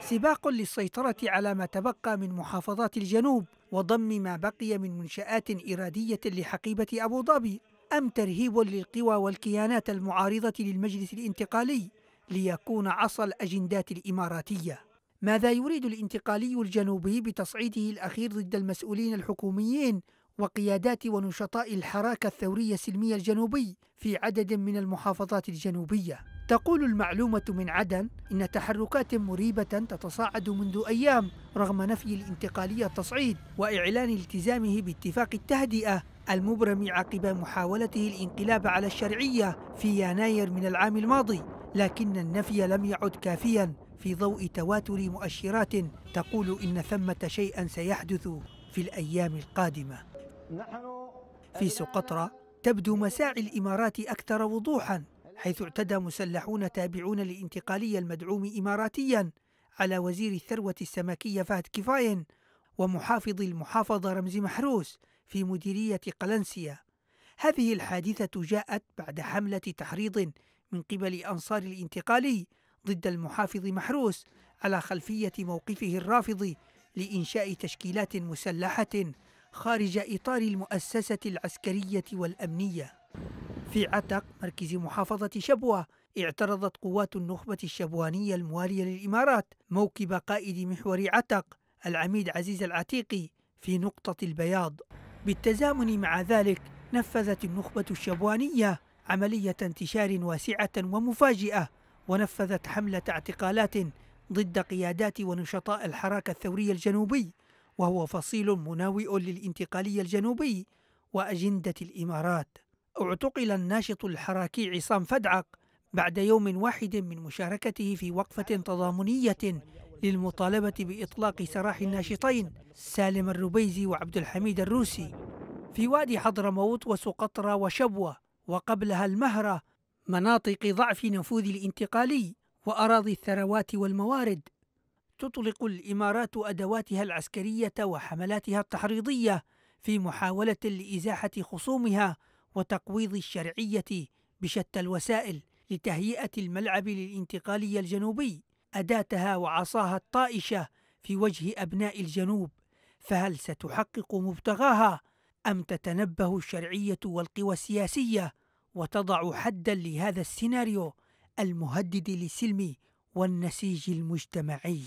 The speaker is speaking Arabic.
سباق للسيطرة على ما تبقى من محافظات الجنوب وضم ما بقي من منشآت إرادية لحقيبة أبو ظبي أم ترهيب للقوى والكيانات المعارضة للمجلس الانتقالي ليكون عصى الأجندات الإماراتية ماذا يريد الانتقالي الجنوبي بتصعيده الأخير ضد المسؤولين الحكوميين وقيادات ونشطاء الحراك الثوري السلمي الجنوبي في عدد من المحافظات الجنوبية تقول المعلومة من عدن إن تحركات مريبة تتصاعد منذ أيام رغم نفي الانتقالية التصعيد وإعلان التزامه باتفاق التهدئة المبرم عقب محاولته الانقلاب على الشرعية في يناير من العام الماضي لكن النفي لم يعد كافيا في ضوء تواتر مؤشرات تقول إن ثمة شيئا سيحدث في الأيام القادمة في سقطرى تبدو مساعي الإمارات أكثر وضوحاً حيث اعتدى مسلحون تابعون للانتقالي المدعوم إماراتياً على وزير الثروة السمكية فهد كفاين ومحافظ المحافظة رمزي محروس في مديرية قلنسية هذه الحادثة جاءت بعد حملة تحريض من قبل أنصار الانتقالي ضد المحافظ محروس على خلفية موقفه الرافض لإنشاء تشكيلات مسلحة خارج إطار المؤسسة العسكرية والأمنية في عتق مركز محافظة شبوة اعترضت قوات النخبة الشبوانية الموالية للإمارات موكب قائد محور عتق العميد عزيز العتيقي في نقطة البياض بالتزامن مع ذلك نفذت النخبة الشبوانية عملية انتشار واسعة ومفاجئة ونفذت حملة اعتقالات ضد قيادات ونشطاء الحراك الثوري الجنوبي وهو فصيل مناوئ للانتقالي الجنوبي وأجندة الإمارات اعتقل الناشط الحراكي عصام فدعق بعد يوم واحد من مشاركته في وقفة تضامنية للمطالبة بإطلاق سراح الناشطين سالم الربيزي وعبد الحميد الروسي في وادي حضرموت وسقطرى وشبوة وقبلها المهرة مناطق ضعف نفوذ الانتقالي وأراضي الثروات والموارد تطلق الامارات ادواتها العسكريه وحملاتها التحريضيه في محاوله لازاحه خصومها وتقويض الشرعيه بشتى الوسائل لتهيئه الملعب للانتقالي الجنوبي اداتها وعصاها الطائشه في وجه ابناء الجنوب فهل ستحقق مبتغاها ام تتنبه الشرعيه والقوى السياسيه وتضع حدا لهذا السيناريو المهدد للسلم والنسيج المجتمعي